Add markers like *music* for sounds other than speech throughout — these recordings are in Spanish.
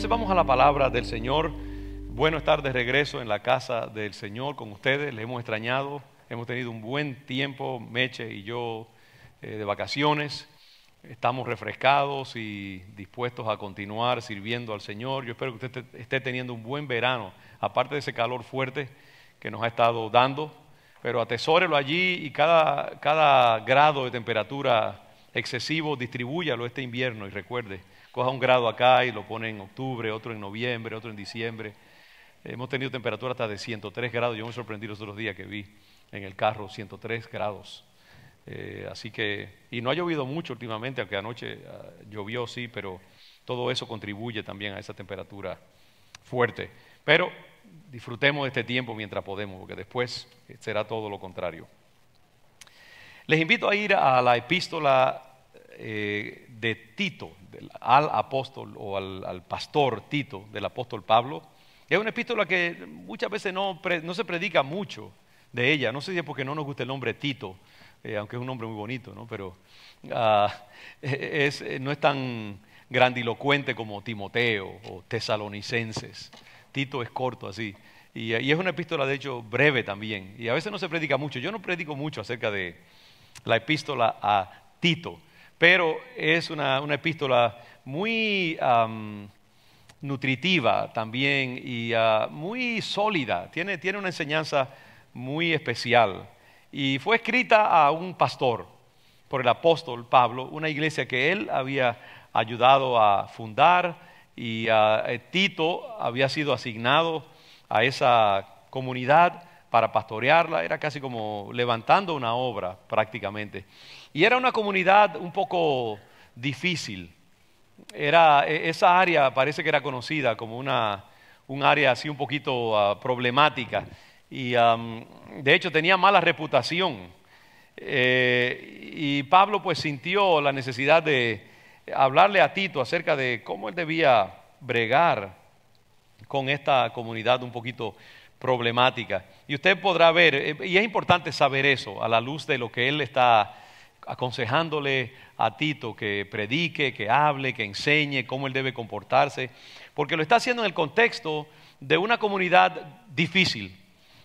Entonces vamos a la palabra del Señor. Bueno estar de regreso en la casa del Señor con ustedes. le hemos extrañado. Hemos tenido un buen tiempo, Meche y yo, eh, de vacaciones. Estamos refrescados y dispuestos a continuar sirviendo al Señor. Yo espero que usted esté teniendo un buen verano, aparte de ese calor fuerte que nos ha estado dando. Pero atesórelo allí y cada, cada grado de temperatura excesivo distribúyalo este invierno y recuerde coja un grado acá y lo pone en octubre, otro en noviembre, otro en diciembre. Hemos tenido temperatura hasta de 103 grados. Yo me sorprendí los otros días que vi en el carro 103 grados. Eh, así que, y no ha llovido mucho últimamente, aunque anoche ah, llovió, sí, pero todo eso contribuye también a esa temperatura fuerte. Pero disfrutemos de este tiempo mientras podemos, porque después eh, será todo lo contrario. Les invito a ir a la epístola eh, de Tito, al apóstol o al, pastor Tito del apóstol Pablo. Es una epístola que muchas veces no, se predica mucho de ella. No sé si es porque no nos gusta el nombre Tito, eh, aunque es un nombre muy bonito, ¿no? pero ah, *laughs* eh, no es tan grandilocuente como Timoteo o tesalonicenses. Tito es corto así. y, es una epístola, de hecho, breve también. Y a veces no se predica mucho. Yo no predico mucho acerca de la epístola a Tito pero es una, epístola muy nutritiva también y ah, muy sólida, tiene, una enseñanza muy especial. Y fue escrita a un pastor, por el apóstol Pablo, una iglesia que él había ayudado a fundar y ah, eh, Tito había sido asignado a esa comunidad para pastorearla, era casi como levantando una obra prácticamente. Y era una comunidad un poco difícil. Era, e, esa área parece que era conocida como un área así un poquito ah, problemática. Y de hecho tenía mala reputación. Eh, y Pablo pues sintió la necesidad de hablarle a Tito acerca de cómo él debía bregar con esta comunidad un poquito problemática. Y usted podrá ver, eh, y es importante saber eso a la luz de lo que él está aconsejándole a Tito que predique, que hable, que enseñe cómo él debe comportarse, porque lo está haciendo en el contexto de una comunidad difícil,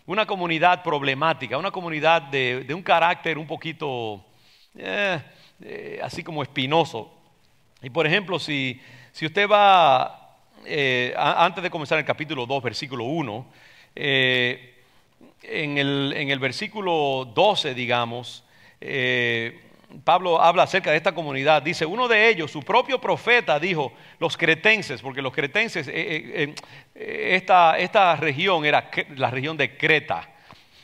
una comunidad problemática, una comunidad de, un carácter un poquito eh, eh, así como espinoso. Y por ejemplo, si, usted va, eh, antes de comenzar el capítulo 2, versículo 1, en el, en, el, versículo 12, digamos, Pablo habla acerca de esta comunidad. Dice, uno de ellos, su propio profeta, dijo, los cretenses, porque los cretenses, eh, eh, eh, esta, esta, región era la región de Creta.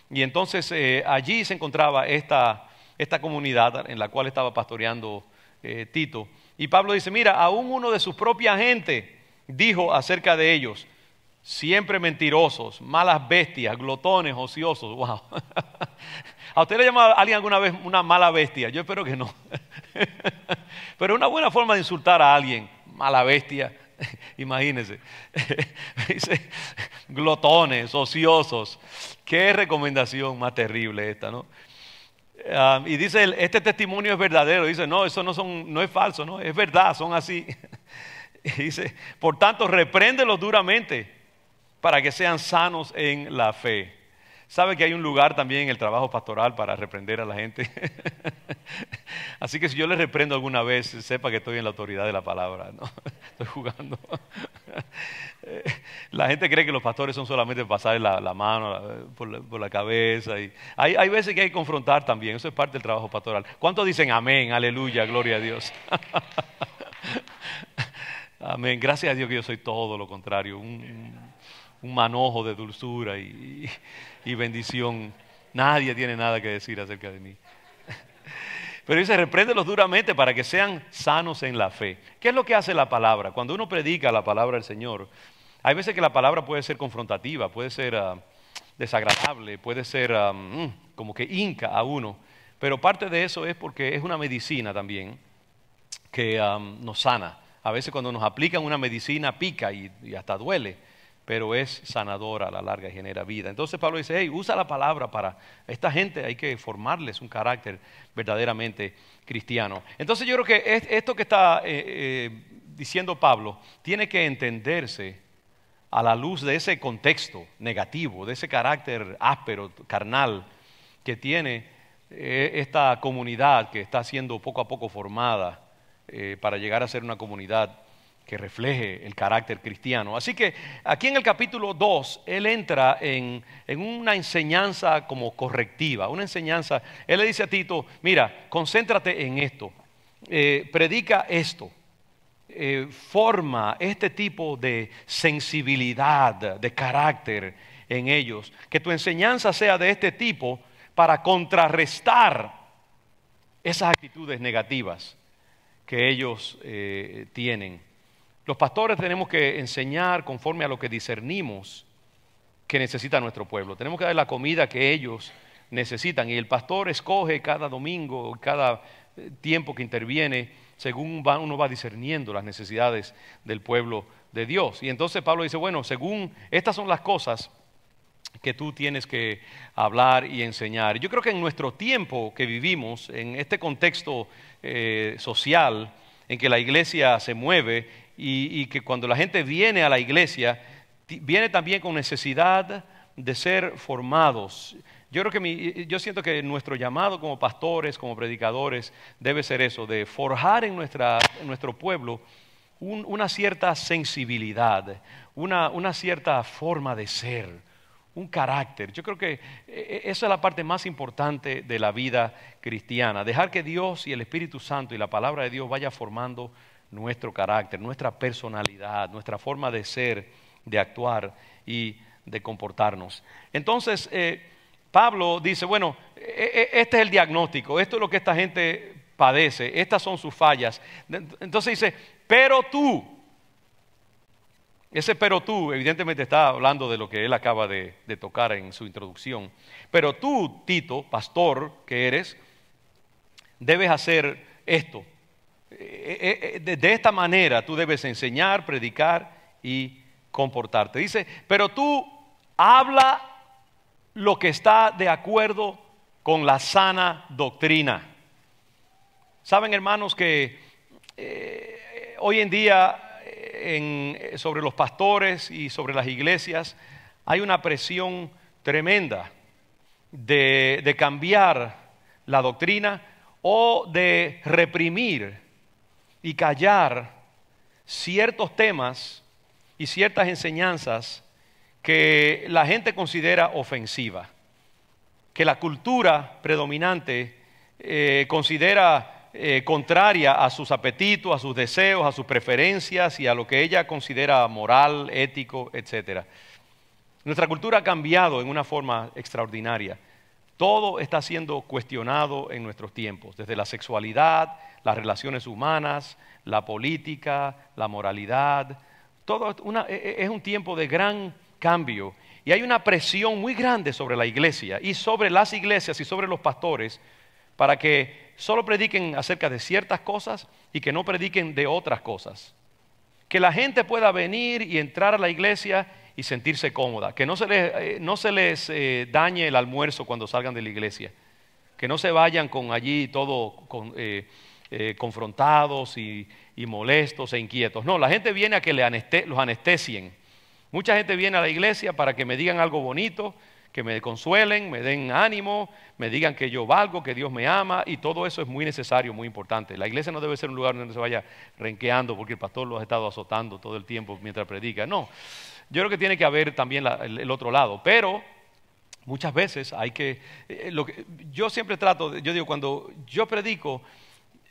Y entonces allí se encontraba esta, esta, comunidad en la cual estaba pastoreando Tito. Y Pablo dice, mira, aún uno de su propia gente dijo acerca de ellos, siempre mentirosos, malas bestias, glotones, ociosos, *laughs* wow. ¿A usted le ha llamado a alguien alguna vez una mala bestia? Yo espero que no. *laughs* Pero una buena forma de insultar a alguien, mala bestia, *laughs* imagínese. *laughs* Dice, glotones, ociosos. Qué recomendación más terrible esta, ¿no? Ah, y dice, este testimonio es verdadero. Dice, no, eso no, son, no es falso, no, es verdad, son así. dice, por tanto, repréndelos duramente para que sean sanos en la fe. ¿Sabe que hay un lugar también en el trabajo pastoral para reprender a la gente? *laughs* Así que si yo le reprendo alguna vez, sepa que estoy en la autoridad de la palabra, ¿no? *laughs* Estoy jugando. *laughs* La gente cree que los pastores son solamente pasar la, mano por la, cabeza. Y hay, veces que hay que confrontar también, eso es parte del trabajo pastoral. ¿Cuántos dicen amén, aleluya, gloria a Dios? Amén. Gracias a Dios que yo soy todo lo contrario, un, un manojo de dulzura y, y bendición. Nadie tiene nada que decir acerca de mí. *laughs* Pero dice, repréndelos duramente para que sean sanos en la fe. ¿Qué es lo que hace la palabra? Cuando uno predica la palabra del Señor, hay veces que la palabra puede ser confrontativa, puede ser ah, desagradable, puede ser ah, mm, como que hinca a uno. Pero parte de eso es porque es una medicina también que ah, nos sana. A veces cuando nos aplican una medicina pica y hasta duele pero es sanadora a la larga y genera vida. Entonces Pablo dice, hey, usa la palabra para esta gente, hay que formarles un carácter verdaderamente cristiano. Entonces yo creo que esto que está eh, eh, diciendo Pablo tiene que entenderse a la luz de ese contexto negativo, de ese carácter áspero, carnal, que tiene eh, esta comunidad que está siendo poco a poco formada para llegar a ser una comunidad que refleje el carácter cristiano. Así que aquí en el capítulo 2, él entra en, una enseñanza como correctiva, una enseñanza, él le dice a Tito, mira, concéntrate en esto, eh, predica esto, eh, forma este tipo de sensibilidad, de carácter en ellos, que tu enseñanza sea de este tipo para contrarrestar esas actitudes negativas que ellos eh, tienen. Los pastores tenemos que enseñar conforme a lo que discernimos que necesita nuestro pueblo. Tenemos que dar la comida que ellos necesitan. Y el pastor escoge cada domingo, cada eh, tiempo que interviene, según uno va discerniendo las necesidades del pueblo de Dios. Y entonces Pablo dice, bueno, según estas son las cosas que tú tienes que hablar y enseñar. Yo creo que en nuestro tiempo que vivimos, en este contexto eh, social en que la iglesia se mueve y, que cuando la gente viene a la iglesia, viene también con necesidad de ser formados. Yo creo que yo siento que nuestro llamado como pastores, como predicadores, debe ser eso, de forjar en, nuestro pueblo una cierta sensibilidad, una, una, cierta forma de ser, un carácter. Yo creo que e, e, esa es la parte más importante de la vida cristiana, dejar que Dios y el Espíritu Santo y la palabra de Dios vaya formando nuestro carácter, nuestra personalidad, nuestra forma de ser, de actuar y de comportarnos. Entonces, eh, Pablo dice, bueno, e, e, este es el diagnóstico, esto es lo que esta gente padece, estas son sus fallas. Entonces dice, pero tú, ese pero tú, evidentemente está hablando de lo que él acaba de tocar en su introducción, pero tú, Tito, pastor que eres, debes hacer esto. Eh, eh, eh, de esta manera tú debes enseñar, predicar y comportarte. Dice, pero tú habla lo que está de acuerdo con la sana doctrina. Saben, hermanos, que hoy en día sobre los pastores y sobre las iglesias hay una presión tremenda de, de cambiar la doctrina o de reprimir y callar ciertos temas y ciertas enseñanzas que la gente considera ofensiva, que la cultura predominante eh, considera eh, contraria a sus apetitos, a sus deseos, a sus preferencias y a lo que ella considera moral, ético, etc. Nuestra cultura ha cambiado en una forma extraordinaria. Todo está siendo cuestionado en nuestros tiempos, desde la sexualidad, las relaciones humanas, la política, la moralidad. Todo e, e, es un tiempo de gran cambio y hay una presión muy grande sobre la iglesia y sobre las iglesias y sobre los pastores para que solo prediquen acerca de ciertas cosas y que no prediquen de otras cosas. Que la gente pueda venir y entrar a la iglesia y sentirse cómoda. Que no se les, eh, eh, dañe el almuerzo cuando salgan de la iglesia. Que no se vayan con allí todo eh, confrontados y, molestos e inquietos. No, la gente viene a que le los anestesien. Mucha gente viene a la iglesia para que me digan algo bonito, que me consuelen, me den ánimo, me digan que yo valgo, que Dios me ama, y todo eso es muy necesario, muy importante. La iglesia no debe ser un lugar donde se vaya renqueando porque el pastor lo ha estado azotando todo el tiempo mientras predica. No, yo creo que tiene que haber también el, otro lado, pero muchas veces hay que, eh, lo yo siempre trato, yo digo, cuando yo predico,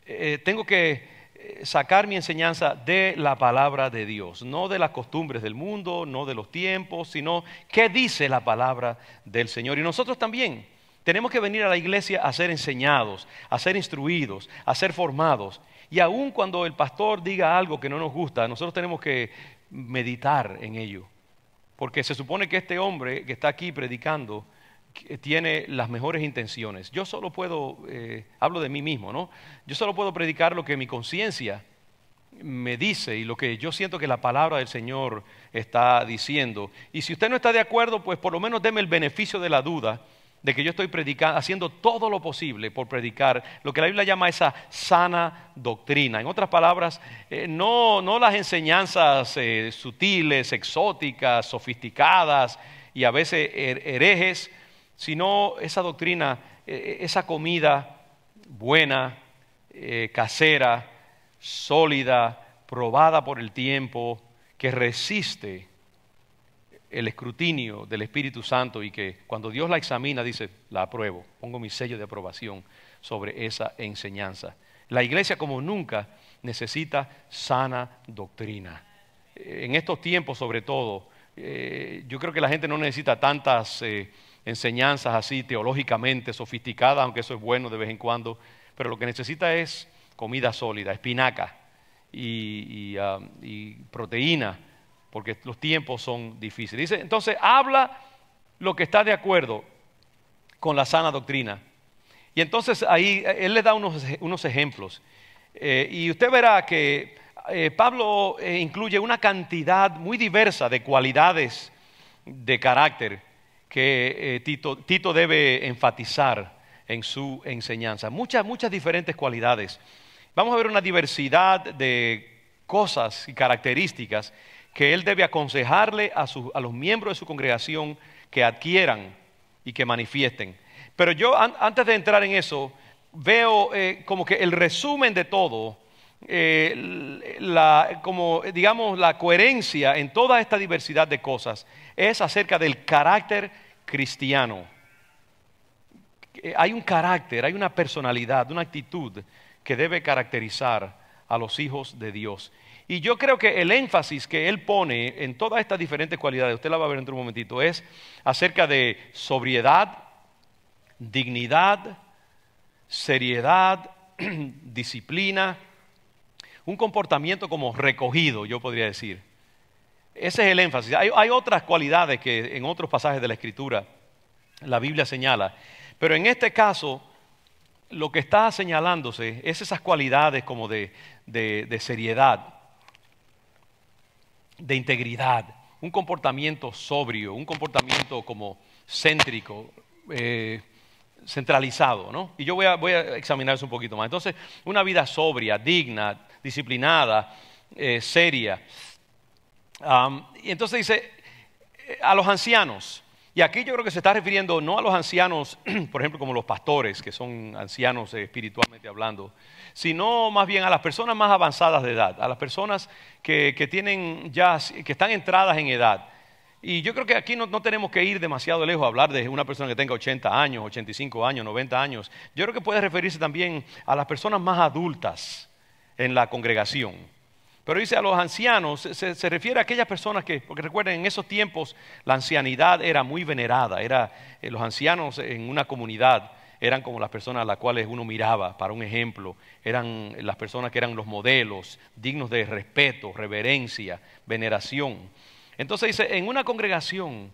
eh, tengo que eh, sacar mi enseñanza de la palabra de Dios, no de las costumbres del mundo, no de los tiempos, sino qué dice la palabra del Señor. Y nosotros también tenemos que venir a la iglesia a ser enseñados, a ser instruidos, a ser formados. Y aun cuando el pastor diga algo que no nos gusta, nosotros tenemos que meditar en ello. Porque se supone que este hombre que está aquí predicando eh, tiene las mejores intenciones. Yo solo puedo, eh, hablo de mí mismo, ¿no? Yo solo puedo predicar lo que mi conciencia me dice y lo que yo siento que la palabra del Señor está diciendo. Y si usted no está de acuerdo, pues por lo menos deme el beneficio de la duda de que yo estoy predicando, haciendo todo lo posible por predicar lo que la Biblia llama esa sana doctrina. En otras palabras, eh, no, las enseñanzas eh, sutiles, exóticas, sofisticadas y a veces herejes, sino esa doctrina, eh, esa comida buena, casera, sólida, probada por el tiempo, que resiste el escrutinio del Espíritu Santo y que cuando Dios la examina dice, la apruebo, pongo mi sello de aprobación sobre esa enseñanza. La iglesia como nunca necesita sana doctrina. En estos tiempos sobre todo, eh, yo creo que la gente no necesita tantas eh, enseñanzas así teológicamente sofisticadas, aunque eso es bueno de vez en cuando, pero lo que necesita es comida sólida, espinaca y ah, proteína porque los tiempos son difíciles. Dice, entonces habla lo que está de acuerdo con la sana doctrina. Y entonces ahí eh, él le da unos, ejemplos. Eh, y usted verá que eh, Pablo incluye una cantidad muy diversa de cualidades de carácter que Tito, Tito, debe enfatizar en su enseñanza. Muchas, muchas diferentes cualidades. Vamos a ver una diversidad de cosas y características que él debe aconsejarle a, a los miembros de su congregación que adquieran y que manifiesten. Pero yo antes de entrar en eso, veo eh, como que el resumen de todo, eh, como digamos la coherencia en toda esta diversidad de cosas, es acerca del carácter cristiano. Hay un carácter, hay una personalidad, una actitud que debe caracterizar a los hijos de Dios. Y yo creo que el énfasis que él pone en todas estas diferentes cualidades, usted la va a ver en un momentito, es acerca de sobriedad, dignidad, seriedad, *clears throat* disciplina, un comportamiento como recogido, yo podría decir. Ese es el énfasis. Hay, otras cualidades que en otros pasajes de la Escritura la Biblia señala, pero en este caso lo que está señalándose es esas cualidades como de seriedad, de integridad, un comportamiento sobrio, un comportamiento como céntrico, eh, centralizado, ¿no? Y yo voy a, examinar eso un poquito más. Entonces, una vida sobria, digna, disciplinada, eh, seria. y entonces dice, eh, a los ancianos, y aquí yo creo que se está refiriendo no a los ancianos, *clears throat* por ejemplo, como los pastores, que son ancianos eh, espiritualmente hablando, sino más bien a las personas más avanzadas de edad, a las personas que, tienen ya, que están entradas en edad. Y yo creo que aquí no, no, tenemos que ir demasiado lejos a hablar de una persona que tenga 80 años, 85 años, 90 años. Yo creo que puede referirse también a las personas más adultas en la congregación pero dice a los ancianos, se, refiere a aquellas personas que, porque recuerden, en esos tiempos la ancianidad era muy venerada, era, eh, los ancianos en una comunidad eran como las personas a las cuales uno miraba, para un ejemplo, eran las personas que eran los modelos, dignos de respeto, reverencia, veneración. Entonces dice, en una congregación,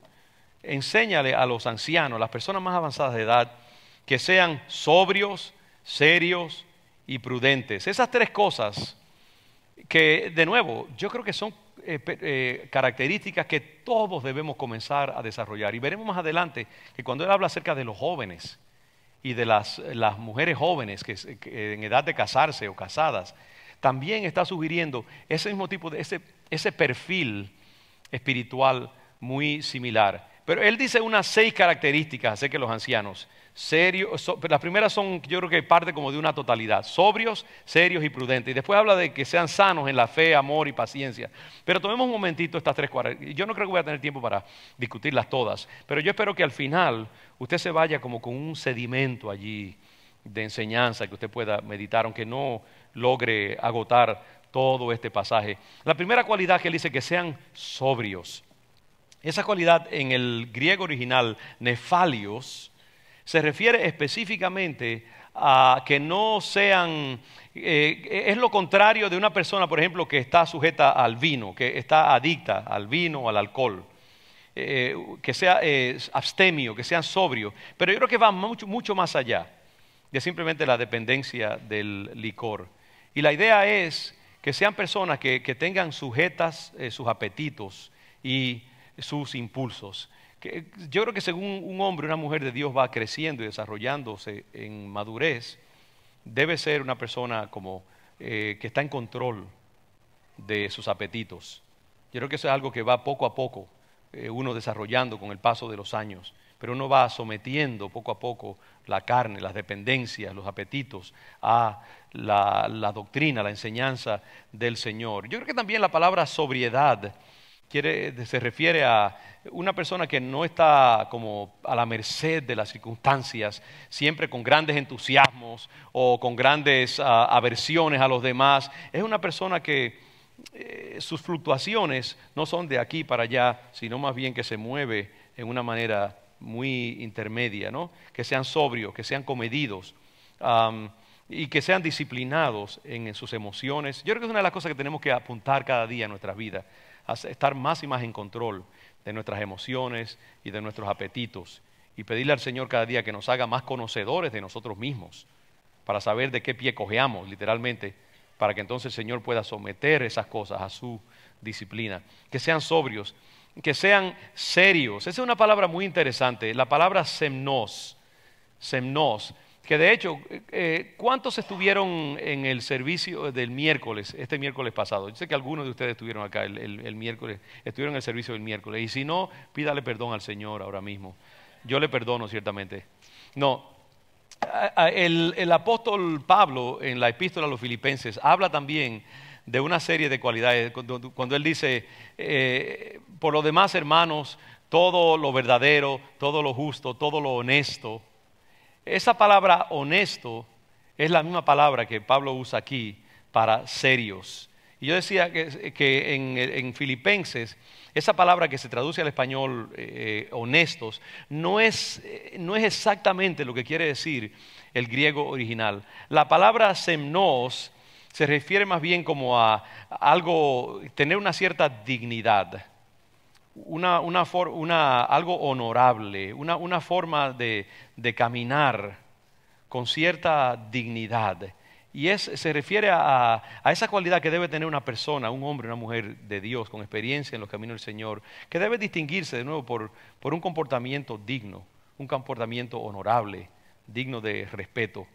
enséñale a los ancianos, las personas más avanzadas de edad, que sean sobrios, serios y prudentes. Esas tres cosas que de nuevo, yo creo que son eh, eh, características que todos debemos comenzar a desarrollar. Y veremos más adelante que cuando él habla acerca de los jóvenes y de las, mujeres jóvenes que, en edad de casarse o casadas, también está sugiriendo ese mismo tipo de, ese, ese perfil espiritual muy similar. Pero él dice unas seis características acerca que los ancianos. Serios, las primeras son, yo creo que parte como de una totalidad. Sobrios, serios y prudentes. Y después habla de que sean sanos en la fe, amor y paciencia. Pero tomemos un momentito estas tres Yo no creo que voy a tener tiempo para discutirlas todas. Pero yo espero que al final usted se vaya como con un sedimento allí de enseñanza que usted pueda meditar, aunque no logre agotar todo este pasaje. La primera cualidad que él dice que sean sobrios. Esa cualidad en el griego original, nefalios, se refiere específicamente a que no sean, eh, es lo contrario de una persona, por ejemplo, que está sujeta al vino, que está adicta al vino o al alcohol. Eh, que sea eh, abstemio, que sean sobrio, Pero yo creo que va mucho, mucho más allá de simplemente la dependencia del licor. Y la idea es que sean personas que, tengan sujetas sus apetitos y sus impulsos. yo creo que según un hombre, una mujer de Dios va creciendo y desarrollándose en madurez, debe ser una persona como eh, que está en control de sus apetitos. Yo creo que eso es algo que va poco a poco eh, uno desarrollando con el paso de los años, pero uno va sometiendo poco a poco la carne, las dependencias, los apetitos a la doctrina, la enseñanza del Señor. Yo creo que también la palabra sobriedad se refiere a una persona que no está como a la merced de las circunstancias, siempre con grandes entusiasmos o con grandes ah, aversiones a los demás. Es una persona que eh, sus fluctuaciones no son de aquí para allá, sino más bien que se mueve en una manera muy intermedia, ¿no? que sean sobrios, que sean comedidos. y que sean disciplinados en, en sus emociones. Yo creo que es una de las cosas que tenemos que apuntar cada día en nuestras vidas estar más y más en control de nuestras emociones y de nuestros apetitos y pedirle al Señor cada día que nos haga más conocedores de nosotros mismos, para saber de qué pie cojeamos, literalmente, para que entonces el Señor pueda someter esas cosas a su disciplina. Que sean sobrios, que sean serios. Esa es una palabra muy interesante, la palabra semnos. Semnos que de hecho, eh, ¿cuántos estuvieron en el servicio del miércoles, este miércoles pasado? Yo sé que algunos de ustedes estuvieron acá el, miércoles, estuvieron en el servicio del miércoles. Y si no, pídale perdón al Señor ahora mismo. Yo le perdono, ciertamente. No, el, apóstol Pablo en la epístola a los filipenses habla también de una serie de cualidades, cuando, cuando él dice, eh, por lo demás hermanos, todo lo verdadero, todo lo justo, todo lo honesto, esa palabra honesto es la misma palabra que Pablo usa aquí para serios. Y yo decía que, en, Filipenses, esa palabra que se traduce al español eh, honestos, no es, eh, no es exactamente lo que quiere decir el griego original. La palabra semnos se refiere más bien como a algo, tener una cierta dignidad una, una, una algo honorable, una, forma de, caminar con cierta dignidad. Y se refiere a, esa cualidad que debe tener una persona, un hombre, una mujer de Dios, con experiencia en los caminos del Señor, que debe distinguirse de nuevo por un comportamiento digno, un comportamiento honorable, digno de respeto.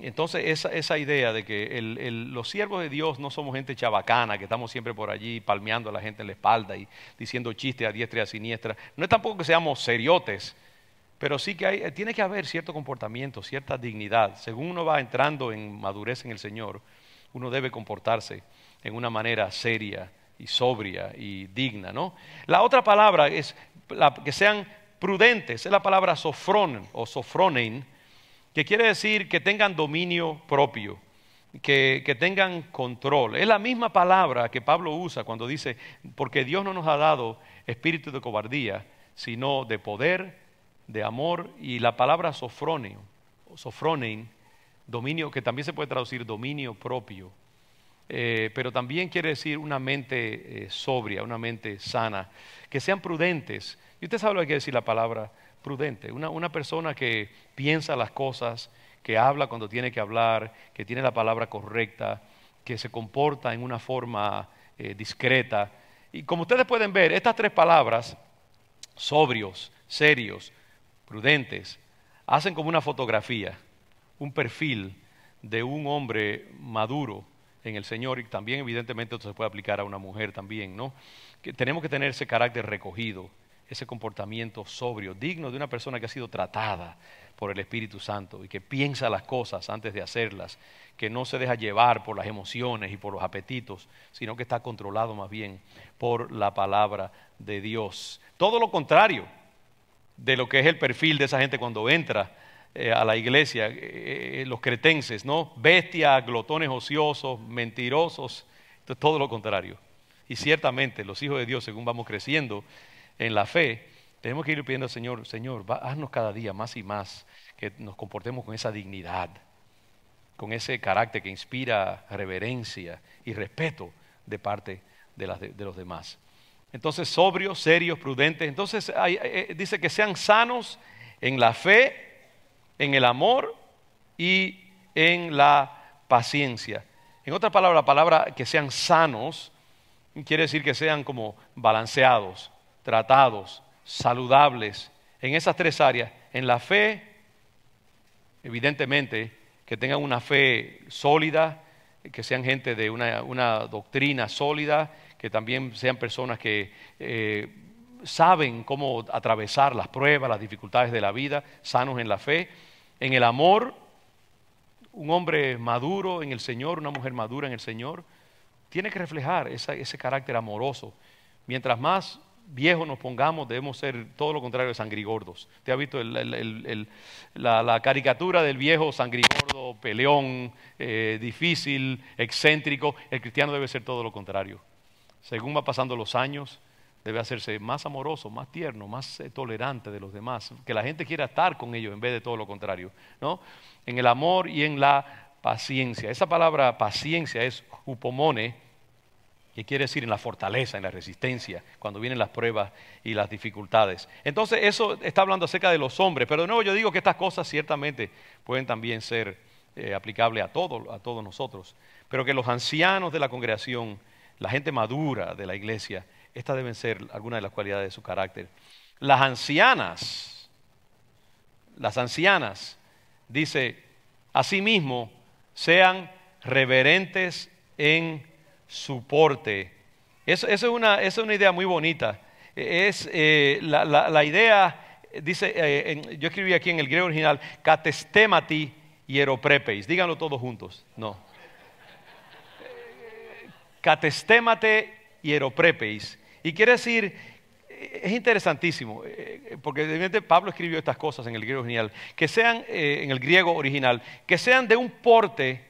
Entonces, esa, idea de que los siervos de Dios no somos gente chabacana, que estamos siempre por allí palmeando a la gente en la espalda y diciendo chistes a diestra y a siniestra, no es tampoco que seamos seriotes, pero sí que hay, eh, tiene que haber cierto comportamiento, cierta dignidad. Según uno va entrando en madurez en el Señor, uno debe comportarse en una manera seria y sobria y digna, ¿no? La otra palabra es la, que sean prudentes, es la palabra sofrón o sofronen que quiere decir que tengan dominio propio, que, tengan control. Es la misma palabra que Pablo usa cuando dice, porque Dios no nos ha dado espíritu de cobardía, sino de poder, de amor, y la palabra sofronio, sofronen, dominio, que también se puede traducir dominio propio, eh, pero también quiere decir una mente eh, sobria, una mente sana, que sean prudentes. Y usted sabe lo que quiere decir la palabra prudente, una, una persona que piensa las cosas, que habla cuando tiene que hablar, que tiene la palabra correcta, que se comporta en una forma eh, discreta. Y como ustedes pueden ver, estas tres palabras, sobrios, serios, prudentes, hacen como una fotografía, un perfil de un hombre maduro en el Señor y también evidentemente esto se puede aplicar a una mujer también, ¿no? Que tenemos que tener ese carácter recogido, ese comportamiento sobrio, digno de una persona que ha sido tratada por el Espíritu Santo y que piensa las cosas antes de hacerlas, que no se deja llevar por las emociones y por los apetitos, sino que está controlado más bien por la palabra de Dios. Todo lo contrario de lo que es el perfil de esa gente cuando entra eh, a la iglesia, eh, eh, los cretenses, ¿no? Bestias, glotones ociosos, mentirosos, todo lo contrario. Y ciertamente los hijos de Dios, según vamos creciendo, en la fe, tenemos que ir pidiendo al Señor, Señor, haznos cada día más y más que nos comportemos con esa dignidad, con ese carácter que inspira reverencia y respeto de parte de, los demás. Entonces, sobrios, serios, prudentes. Entonces, eh, eh, dice que sean sanos en la fe, en el amor y en la paciencia. En otra palabra, la palabra que sean sanos quiere decir que sean como balanceados, tratados, saludables, en esas tres áreas, en la fe, evidentemente, que tengan una fe sólida, que sean gente de una, doctrina sólida, que también sean personas que eh, saben cómo atravesar las pruebas, las dificultades de la vida, sanos en la fe, en el amor, un hombre maduro en el Señor, una mujer madura en el Señor, tiene que reflejar ese carácter amoroso. Mientras más viejos nos pongamos, debemos ser todo lo contrario de sangrigordos. ¿Te ha visto la, caricatura del viejo sangrigordo, peleón, eh, difícil, excéntrico? El cristiano debe ser todo lo contrario. Según va pasando los años, debe hacerse más amoroso, más tierno, más eh, tolerante de los demás, que la gente quiera estar con ellos en vez de todo lo contrario, En el amor y en la paciencia. Esa palabra paciencia es upomone, que quiere decir en la fortaleza, en la resistencia, cuando vienen las pruebas y las dificultades. Entonces eso está hablando acerca de los hombres, pero de nuevo yo digo que estas cosas ciertamente pueden también ser eh, aplicables a, a todos nosotros, pero que los ancianos de la congregación, la gente madura de la iglesia, estas deben ser algunas de las cualidades de su carácter. Las ancianas, las ancianas, dice, asimismo, sean reverentes en su porte. es, una, idea muy bonita. Es eh, la, idea, dice, eh, yo escribí aquí en el griego original, catestemati hieroprepeis. Díganlo todos juntos. No. Catestemate hieroprepeis. Y quiere decir, es interesantísimo, eh, porque evidentemente Pablo escribió estas cosas en el griego original, que sean, en el griego original, que sean de un porte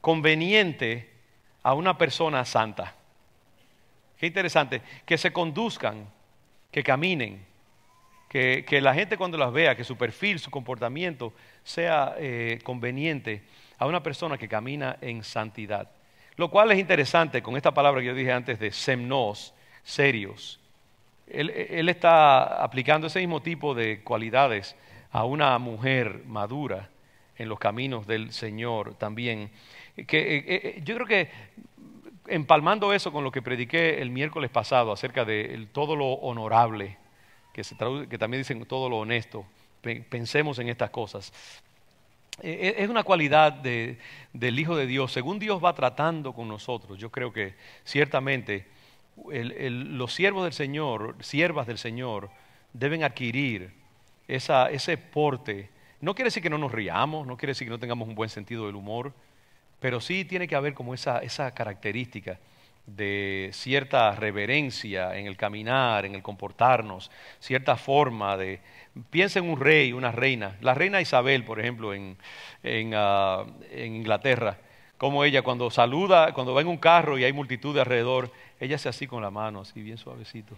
conveniente a una persona santa. Qué interesante, que se conduzcan, que caminen, que, que la gente cuando las vea, que su perfil, su comportamiento sea eh, conveniente a una persona que camina en santidad. Lo cual es interesante con esta palabra que yo dije antes de semnos, serios. Él, él, está aplicando ese mismo tipo de cualidades a una mujer madura en los caminos del Señor también que, eh, eh, eh, yo creo que empalmando eso con lo que prediqué el miércoles pasado acerca de todo lo honorable, que, se traduce, que también dicen todo lo honesto, pensemos en estas cosas. E, e, es una cualidad de, del Hijo de Dios. Según Dios va tratando con nosotros, yo creo que ciertamente los siervos del Señor, siervas del Señor, deben adquirir esa, ese porte. No quiere decir que no nos riamos, no quiere decir que no tengamos un buen sentido del humor, pero sí tiene que haber como esa, esa característica de cierta reverencia en el caminar, en el comportarnos, cierta forma de... Piensa en un rey, una reina. La reina Isabel, por ejemplo, en, en, ah, en Inglaterra, como ella cuando saluda, cuando va en un carro y hay multitud de alrededor, ella hace así con la mano, así bien suavecito.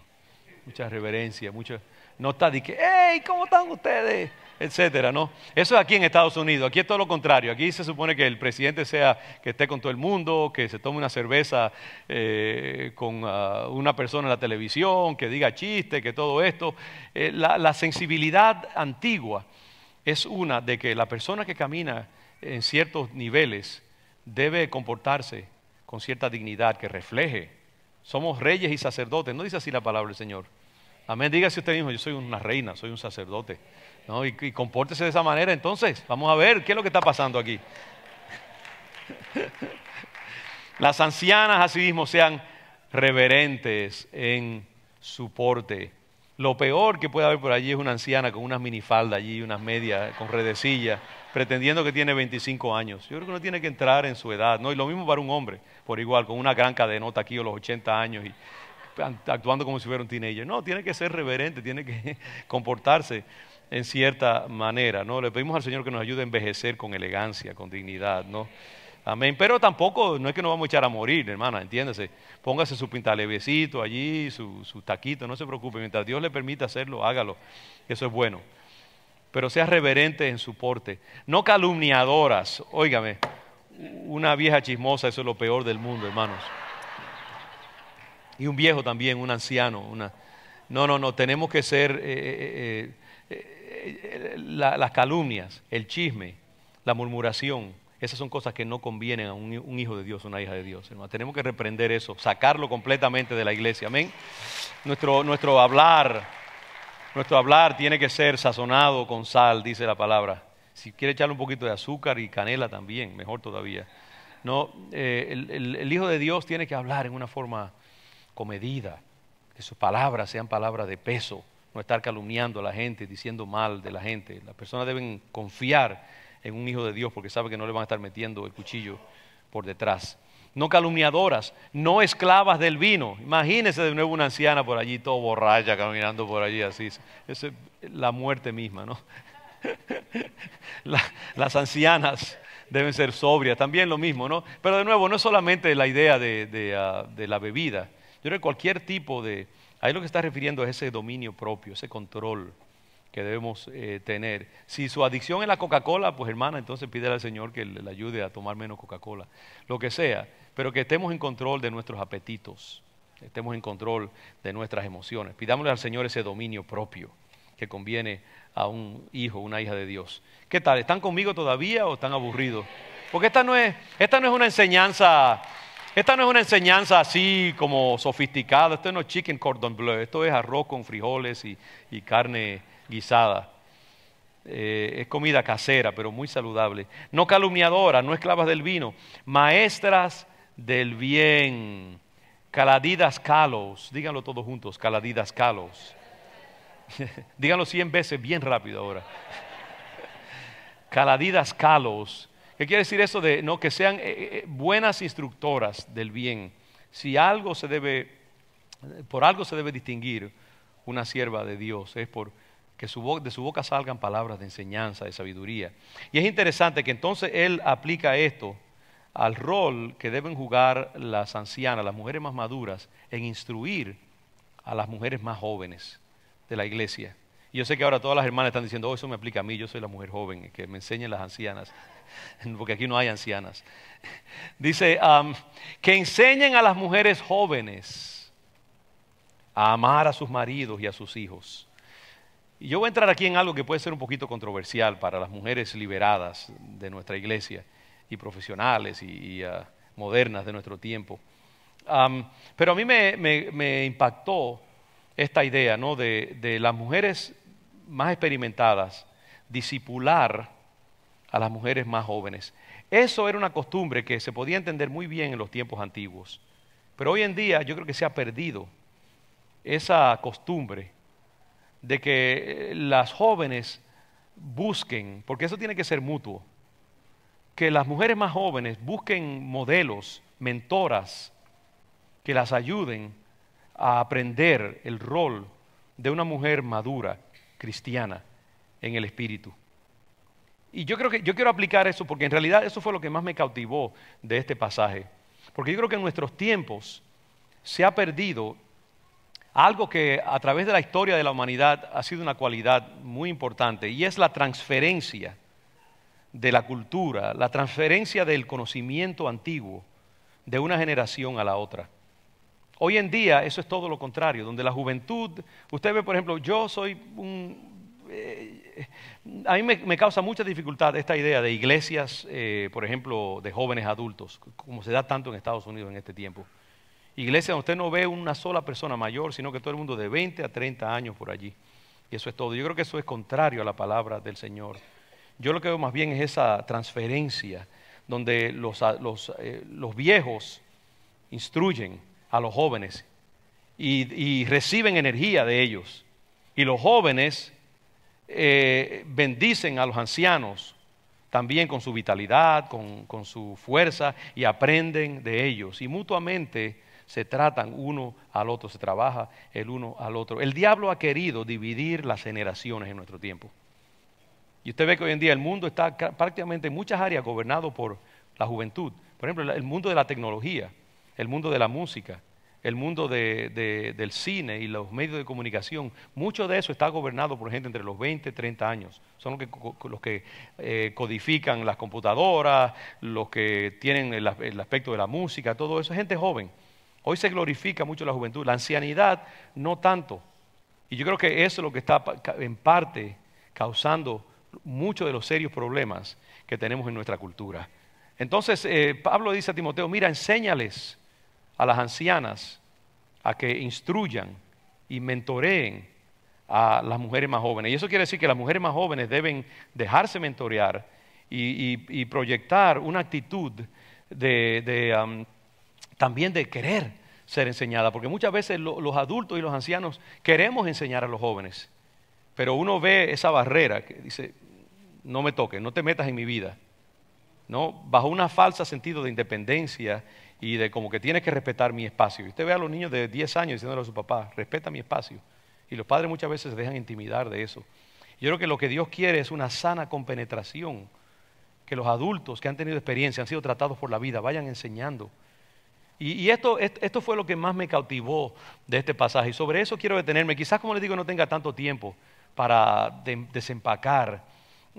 Mucha reverencia, mucha... No está de que, hey, ¿cómo están ustedes? etcétera, ¿no? Eso es aquí en Estados Unidos, aquí es todo lo contrario, aquí se supone que el presidente sea que esté con todo el mundo, que se tome una cerveza eh, con ah, una persona en la televisión, que diga chistes, que todo esto. Eh, la, la sensibilidad antigua es una de que la persona que camina en ciertos niveles debe comportarse con cierta dignidad que refleje. Somos reyes y sacerdotes, no dice así la palabra del Señor. Amén, dígase usted mismo, yo soy una reina, soy un sacerdote no, y, compórtese de esa manera entonces. Vamos a ver qué es lo que está pasando aquí. *laughs* Las ancianas así mismo sean reverentes en su porte. Lo peor que puede haber por allí es una anciana con unas minifaldas allí, unas medias con redecillas, pretendiendo que tiene 25 años. Yo creo que uno tiene que entrar en su edad, ¿no? Y lo mismo para un hombre, por igual, con una gran cadenota aquí o los 80 años y actuando como si fuera un teenager. No, tiene que ser reverente, tiene que *laughs* comportarse en cierta manera, ¿no? Le pedimos al Señor que nos ayude a envejecer con elegancia, con dignidad, ¿no? Amén. Pero tampoco, no es que nos vamos a echar a morir, hermana, entiéndase. Póngase su pintalevecito allí, su, su taquito, no se preocupe. Mientras Dios le permita hacerlo, hágalo. Eso es bueno. Pero sea reverente en su porte. No calumniadoras. Óigame, una vieja chismosa, eso es lo peor del mundo, hermanos. Y un viejo también, un anciano. Una... No, no, no. Tenemos que ser. Eh, eh, eh, las calumnias, el chisme, la murmuración, esas son cosas que no convienen a un, hijo de Dios, una hija de Dios. Tenemos que reprender eso, sacarlo completamente de la iglesia. Amén. Nuestro, hablar, nuestro hablar tiene que ser sazonado con sal, dice la palabra. Si quiere echarle un poquito de azúcar y canela también, mejor todavía. No, eh, el, hijo de Dios tiene que hablar en una forma comedida, que sus palabras sean palabras de peso no estar calumniando a la gente, diciendo mal de la gente. Las personas deben confiar en un hijo de Dios porque sabe que no le van a estar metiendo el cuchillo por detrás. No calumniadoras, no esclavas del vino. Imagínese de nuevo una anciana por allí, todo borracha, caminando por allí así. Es la muerte misma, ¿no? *laughs* las ancianas deben ser sobrias, también lo mismo, ¿no? Pero de nuevo, no es solamente la idea de, de ah, la bebida. Yo creo que cualquier tipo de, Ahí lo que está refiriendo es ese dominio propio, ese control que debemos eh, tener. Si su adicción es la Coca-Cola, pues hermana, entonces pídele al Señor que le ayude a tomar menos Coca-Cola, lo que sea, pero que estemos en control de nuestros apetitos, estemos en control de nuestras emociones. Pidámosle al Señor ese dominio propio que conviene a un hijo, una hija de Dios. ¿Qué tal? ¿Están conmigo todavía o están aburridos? Porque esta no es, esta no es una enseñanza esta no es una enseñanza así como sofisticada, esto no es chicken cordon bleu, esto es arroz con frijoles y, carne guisada. Eh, es comida casera, pero muy saludable. No calumniadora, no esclavas del vino, maestras del bien. Caladidas calos, díganlo todos juntos, caladidas calos. *laughs* díganlo cien veces bien rápido ahora. *laughs* caladidas calos, ¿Qué quiere decir eso de no que sean eh, eh, buenas instructoras del bien? Si algo se debe, por algo se debe distinguir una sierva de Dios, es por que su, de su boca salgan palabras de enseñanza, de sabiduría. Y es interesante que entonces él aplica esto al rol que deben jugar las ancianas, las mujeres más maduras, en instruir a las mujeres más jóvenes de la iglesia. Y yo sé que ahora todas las hermanas están diciendo, oh, eso me aplica a mí, yo soy la mujer joven, que me enseñen las ancianas. *laughs* porque aquí no hay ancianas. Dice, que enseñen a las mujeres jóvenes a amar a sus maridos y a sus hijos. Y yo voy a entrar aquí en algo que puede ser un poquito controversial para las mujeres liberadas de nuestra iglesia y profesionales y, ah, modernas de nuestro tiempo. pero a mí me, impactó esta idea ¿no? de, de las mujeres más experimentadas, disipular a las mujeres más jóvenes. Eso era una costumbre que se podía entender muy bien en los tiempos antiguos, pero hoy en día yo creo que se ha perdido esa costumbre de que eh, las jóvenes busquen, porque eso tiene que ser mutuo, que las mujeres más jóvenes busquen modelos, mentoras, que las ayuden a aprender el rol de una mujer madura, cristiana, en el espíritu. Y yo creo que yo quiero aplicar eso porque en realidad eso fue lo que más me cautivó de este pasaje. Porque yo creo que en nuestros tiempos se ha perdido algo que a través de la historia de la humanidad ha sido una cualidad muy importante y es la transferencia de la cultura, la transferencia del conocimiento antiguo de una generación a la otra. Hoy en día eso es todo lo contrario, donde la juventud, usted ve por ejemplo, yo soy un... Eh, a mí me, causa mucha dificultad esta idea de iglesias, eh, por ejemplo, de jóvenes adultos, como se da tanto en Estados Unidos en este tiempo. Iglesia donde usted no ve una sola persona mayor, sino que todo el mundo de 20 a 30 años por allí. Y eso es todo. Yo creo que eso es contrario a la palabra del Señor. Yo lo que veo más bien es esa transferencia donde los, eh, viejos instruyen a los jóvenes y reciben energía de ellos. Y los jóvenes eh, bendicen a los ancianos también con su vitalidad, con, con, su fuerza y aprenden de ellos. Y mutuamente se tratan uno al otro, se trabaja el uno al otro. El diablo ha querido dividir las generaciones en nuestro tiempo. Y usted ve que hoy en día el mundo está prácticamente en muchas áreas gobernado por la juventud. Por ejemplo, el mundo de la tecnología, el mundo de la música, el mundo del cine y los medios de comunicación, mucho de eso está gobernado por gente entre los 20 y 30 años. Son los que, eh, codifican las computadoras, los que tienen el, aspecto de la música, todo eso. Gente joven. Hoy se glorifica mucho la juventud, la ancianidad no tanto. Y yo creo que eso es lo que está en parte causando muchos de los serios problemas que tenemos en nuestra cultura. Entonces, eh, Pablo dice a Timoteo, mira, enséñales a las ancianas a que instruyan y mentoreen a las mujeres más jóvenes. Y eso quiere decir que las mujeres más jóvenes deben dejarse mentorear y, proyectar una actitud de, um, también de querer ser enseñada, porque muchas veces los adultos y los ancianos queremos enseñar a los jóvenes, pero uno ve esa barrera que dice, no me toques, no te metas en mi vida. ¿no? Bajo una falsa sentido de independencia y de como que tienes que respetar mi espacio. Y usted ve a los niños de 10 años diciéndole a su papá, respeta mi espacio. Y los padres muchas veces se dejan intimidar de eso. Yo creo que lo que Dios quiere es una sana compenetración, que los adultos que han tenido experiencia, han sido tratados por la vida, vayan enseñando. Y, esto, esto fue lo que más me cautivó de este pasaje. Y sobre eso quiero detenerme. Quizás, como les digo, no tenga tanto tiempo para desempacar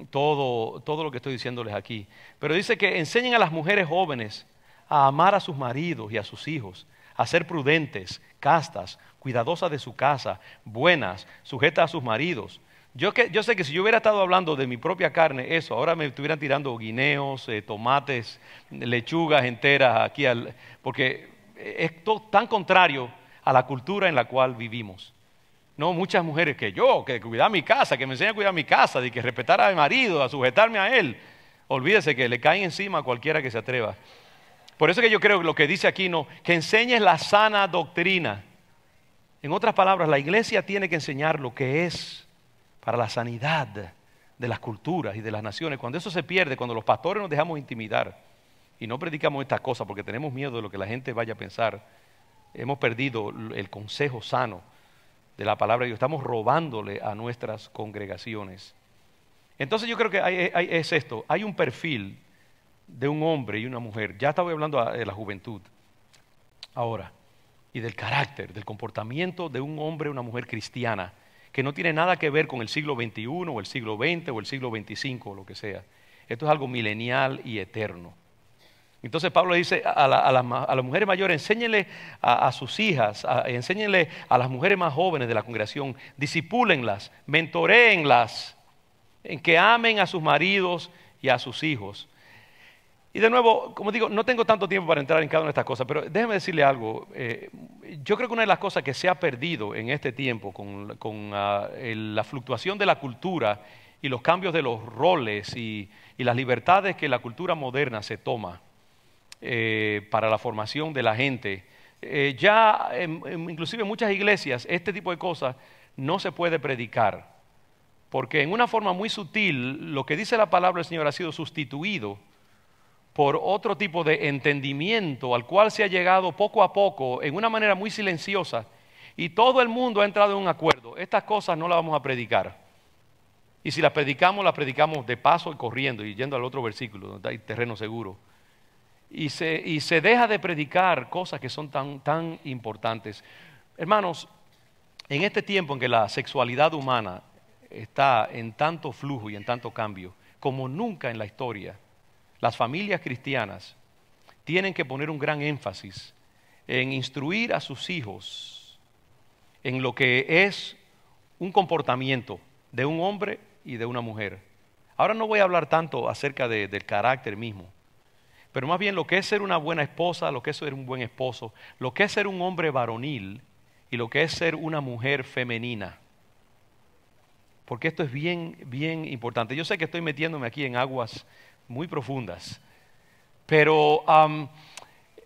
todo, todo lo que estoy diciéndoles aquí. Pero dice que enseñen a las mujeres jóvenes a amar a sus maridos y a sus hijos, a ser prudentes, castas, cuidadosas de su casa, buenas, sujetas a sus maridos. Yo, sé que si yo hubiera estado hablando de mi propia carne, eso, ahora me estuvieran tirando guineos, eh, tomates, lechugas enteras aquí, porque es tan contrario a la cultura en la cual vivimos. No, muchas mujeres que yo, que cuidar mi casa, que me enseñan a cuidar mi casa, de que respetar a mi marido, a sujetarme a él. Olvídese que le caen encima a cualquiera que se atreva por eso que yo creo que lo que dice aquí no, que enseñes la sana doctrina. En otras palabras, la iglesia tiene que enseñar lo que es para la sanidad de las culturas y de las naciones. Cuando eso se pierde, cuando los pastores nos dejamos intimidar y no predicamos estas cosas porque tenemos miedo de lo que la gente vaya a pensar, hemos perdido el consejo sano de la palabra y estamos robándole a nuestras congregaciones. Entonces yo creo que es esto, hay un perfil de un hombre y una mujer. Ya estaba hablando ah, de la juventud ahora y del carácter, del comportamiento de un hombre o una mujer cristiana, que no tiene nada que ver con el siglo XXI o el siglo XX o el siglo XXV o lo que sea. Esto es algo milenial y eterno. Entonces Pablo dice a, la, a, las mujeres mayores, enséñenle a, sus hijas, enséñenle a las mujeres más jóvenes de la congregación, disipúlenlas, mentoréenlas, en que amen a sus maridos y a sus hijos, y de nuevo, como digo, no tengo tanto tiempo para entrar en cada una de estas cosas, pero déjeme decirle algo. Eh, yo creo que una de las cosas que se ha perdido en este tiempo con, ah, la fluctuación de la cultura y los cambios de los roles y, las libertades que la cultura moderna se toma eh, para la formación de la gente, eh, ya inclusive en muchas iglesias este tipo de cosas no se puede predicar, porque en una forma muy sutil lo que dice la palabra del Señor ha sido sustituido por otro tipo de entendimiento al cual se ha llegado poco a poco en una manera muy silenciosa y todo el mundo ha entrado en un acuerdo. Estas cosas no las vamos a predicar. Y si las predicamos, las predicamos de paso y corriendo y yendo al otro versículo, donde hay terreno seguro. Y se, deja de predicar cosas que son tan importantes. Hermanos, en este tiempo en que la sexualidad humana está en tanto flujo y en tanto cambio, como nunca en la historia, las familias cristianas tienen que poner un gran énfasis en instruir a sus hijos en lo que es un comportamiento de un hombre y de una mujer. Ahora no voy a hablar tanto acerca del carácter mismo, pero más bien lo que es ser una buena esposa, lo que es ser un buen esposo, lo que es ser un hombre varonil y lo que es ser una mujer femenina. Porque esto es bien, bien importante. Yo sé que estoy metiéndome aquí en aguas muy profundas. Pero,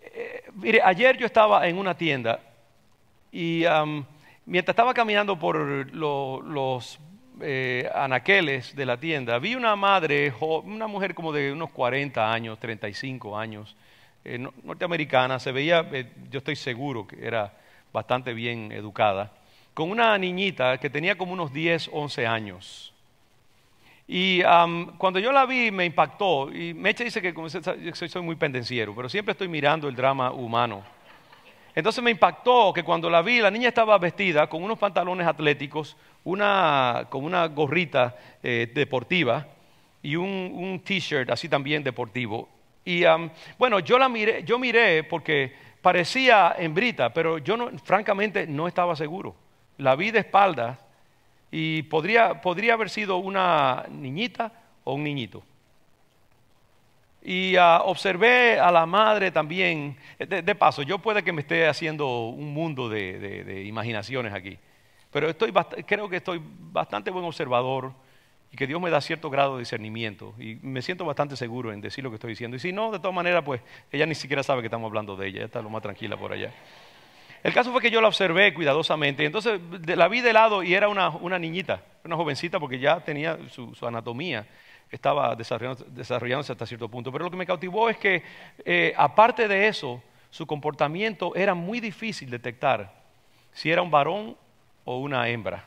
eh, mire, ayer yo estaba en una tienda y mientras estaba caminando por los eh, anaqueles de la tienda, vi una madre, una mujer como de unos 40 años, 35 años, eh, norteamericana, se veía, yo estoy seguro que era bastante bien educada, con una niñita que tenía como unos 10, 11 años. Y cuando yo la vi me impactó. Y Meche dice que soy muy pendenciero, pero siempre estoy mirando el drama humano. Entonces me impactó que cuando la vi, la niña estaba vestida con unos pantalones atléticos, con una gorrita eh, deportiva y un, t-shirt así también deportivo. Y bueno, yo la miré, yo miré porque parecía hembrita, pero yo francamente no estaba seguro. La vi de espaldas y podría, podría haber sido una niñita o un niñito. Y ah, observé a la madre también, de, paso, yo puede que me esté haciendo un mundo de, imaginaciones aquí, pero estoy creo que estoy bastante buen observador y que Dios me da cierto grado de discernimiento. Y me siento bastante seguro en decir lo que estoy diciendo. Y si no, de todas maneras, pues ella ni siquiera sabe que estamos hablando de ella, ella está lo más tranquila por allá. El caso fue que yo la observé cuidadosamente. Entonces la vi de lado y era una, niñita, una jovencita, porque ya tenía su, anatomía, estaba desarrollándose hasta cierto punto. Pero lo que me cautivó es que, eh, aparte de eso, su comportamiento era muy difícil detectar si era un varón o una hembra.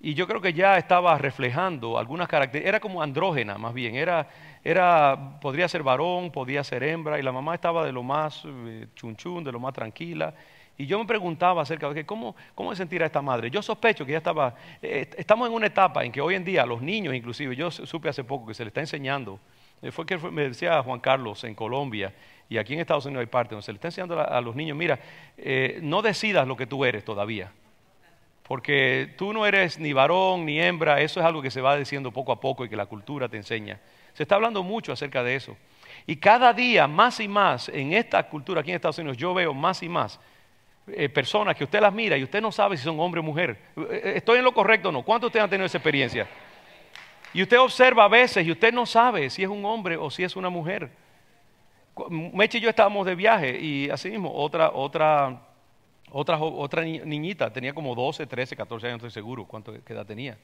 Y yo creo que ya estaba reflejando algunas características. Era como andrógena, más bien. Era, era, podría ser varón, podía ser hembra. Y la mamá estaba de lo más eh, de lo más tranquila. Y yo me preguntaba acerca de cómo, cómo se esta madre. Yo sospecho que ya estaba, eh, estamos en una etapa en que hoy en día los niños, inclusive, yo supe hace poco que se le está enseñando, eh, fue que me decía Juan Carlos en Colombia y aquí en Estados Unidos hay parte donde se le está enseñando a, los niños, mira, eh, no decidas lo que tú eres todavía. Porque tú no eres ni varón ni hembra, eso es algo que se va diciendo poco a poco y que la cultura te enseña. Se está hablando mucho acerca de eso. Y cada día más y más en esta cultura aquí en Estados Unidos yo veo más y más eh, personas que usted las mira y usted no sabe si son hombre o mujer. Eh, eh, ¿Estoy en lo correcto o no? ¿Cuántos de ustedes han tenido esa experiencia? Y usted observa a veces y usted no sabe si es un hombre o si es una mujer. Meche y yo estábamos de viaje y así mismo otra, otra, niñita, tenía como 12, 13, 14 años, no estoy seguro cuánto edad tenía.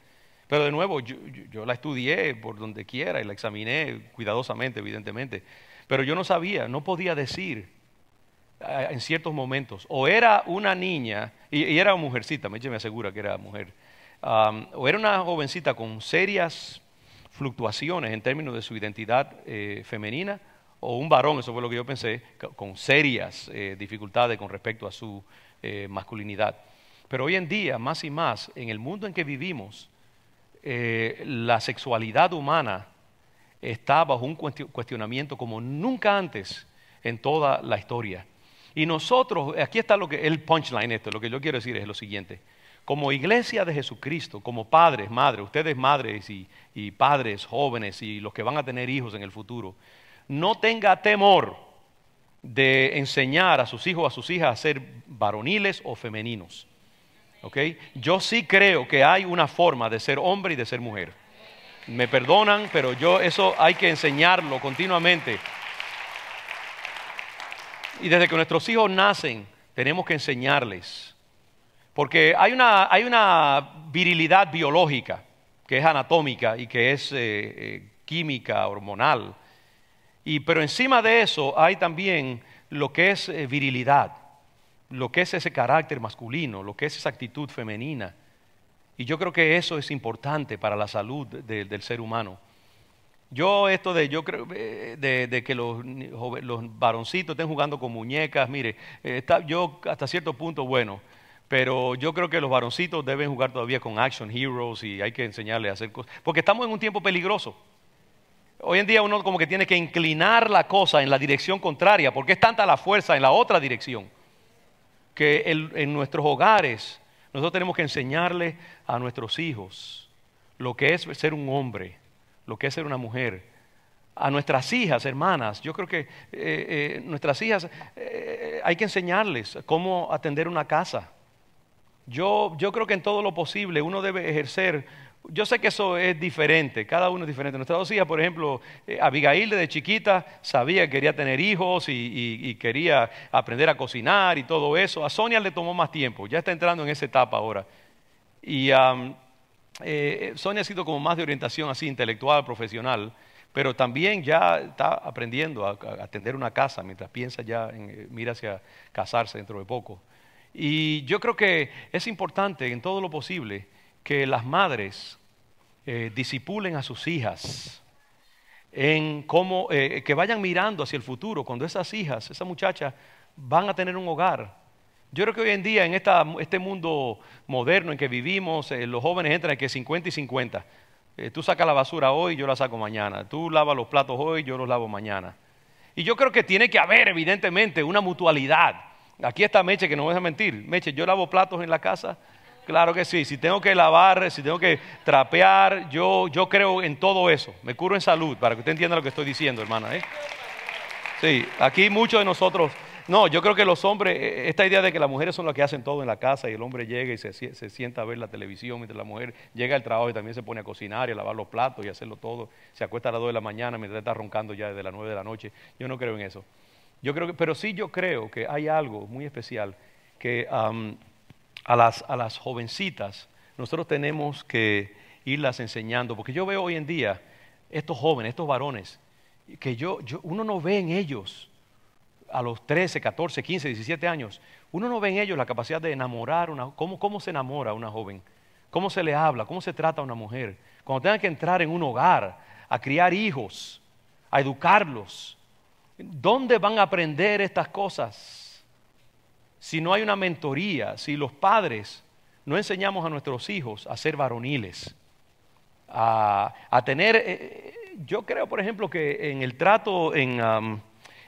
Pero de nuevo, yo la estudié por donde quiera y la examiné cuidadosamente, evidentemente. Pero yo no sabía, no podía decir en ciertos momentos. O era una niña, y, era mujercita, me asegura que era mujer, o era una jovencita con serias fluctuaciones en términos de su identidad eh, femenina, o un varón, eso fue lo que yo pensé, con serias eh, dificultades con respecto a su eh, masculinidad. Pero hoy en día, más y más, en el mundo en que vivimos, la sexualidad humana está bajo un cuestionamiento como nunca antes en toda la historia. Y nosotros, aquí está lo que el punchline esto, lo que yo quiero decir es lo siguiente. Como iglesia de Jesucristo, como padres, madres, ustedes madres y, padres jóvenes y los que van a tener hijos en el futuro, no tenga temor de enseñar a sus hijos, a sus hijas a ser varoniles o femeninos. ¿Ok? Yo sí creo que hay una forma de ser hombre y de ser mujer. Me perdonan, pero yo eso hay que enseñarlo continuamente. Y desde que nuestros hijos nacen, tenemos que enseñarles. Porque hay una, hay una virilidad biológica, que es anatómica y que es eh, eh, química, hormonal. Y, pero encima de eso hay también lo que es eh, virilidad, lo que es ese carácter masculino, lo que es esa actitud femenina. Y yo creo que eso es importante para la salud del ser humano. Yo esto de, yo creo, eh, de, que los, los varoncitos estén jugando con muñecas, mire, eh, yo hasta cierto punto, bueno, pero yo creo que los varoncitos deben jugar todavía con action heroes y hay que enseñarles a hacer cosas, porque estamos en un tiempo peligroso. Hoy en día uno como que tiene que inclinar la cosa en la dirección contraria, porque es tanta la fuerza en la otra dirección, que en nuestros hogares nosotros tenemos que enseñarle a nuestros hijos lo que es ser un hombre, lo que es ser una mujer, a nuestras hijas, hermanas. Yo creo que eh, eh, nuestras hijas eh, hay que enseñarles cómo atender una casa. Yo, yo creo que en todo lo posible uno debe ejercer yo sé que eso es diferente, cada uno es diferente. Nuestras dos hijas, por ejemplo, Abigail desde chiquita sabía que quería tener hijos y, quería aprender a cocinar y todo eso. A Sonia le tomó más tiempo, ya está entrando en esa etapa ahora. Y eh, Sonia ha sido como más de orientación así, intelectual, profesional, pero también ya está aprendiendo a, atender una casa mientras piensa ya, en, eh, mira hacia casarse dentro de poco. Y yo creo que es importante en todo lo posible que las madres eh, disipulen a sus hijas en cómo, que vayan mirando hacia el futuro, cuando esas hijas, esas muchachas van a tener un hogar, yo creo que hoy en día, en este mundo moderno en que vivimos, eh, los jóvenes entran en que 50 y 50. Eh, tú sacas la basura hoy, yo la saco mañana. Tú lavas los platos hoy, yo los lavo mañana. Y yo creo que tiene que haber, evidentemente, una mutualidad. Aquí está Meche, que no me a mentir. Meche, yo lavo platos en la casa. Claro que sí, si tengo que lavar, si tengo que trapear, yo, yo creo en todo eso. Me curo en salud, para que usted entienda lo que estoy diciendo, hermana. ¿eh? Sí, aquí muchos de nosotros no, yo creo que los hombres, eh, eh, esta idea de que las mujeres son las que hacen todo en la casa y el hombre llega y se, sienta a ver la televisión mientras la mujer llega al trabajo y también se pone a cocinar y a lavar los platos y hacerlo todo, se acuesta a las 2 de la mañana mientras está roncando ya desde las 9 de la noche. Yo no creo en eso. Yo creo que, pero sí yo creo que hay algo muy especial que a, las, a las jovencitas nosotros tenemos que irlas enseñando, porque yo veo hoy en día estos jóvenes, estos varones, que yo, yo uno no ve en ellos a los 13, 14, 15, 17 años, uno no ve en ellos la capacidad de enamorar, una, cómo, cómo se enamora una joven, cómo se le habla, cómo se trata a una mujer. Cuando tengan que entrar en un hogar, a criar hijos, a educarlos, ¿dónde van a aprender estas cosas? Si no hay una mentoría, si los padres no enseñamos a nuestros hijos a ser varoniles, a, tener, eh, yo creo, por ejemplo, que en el trato, en...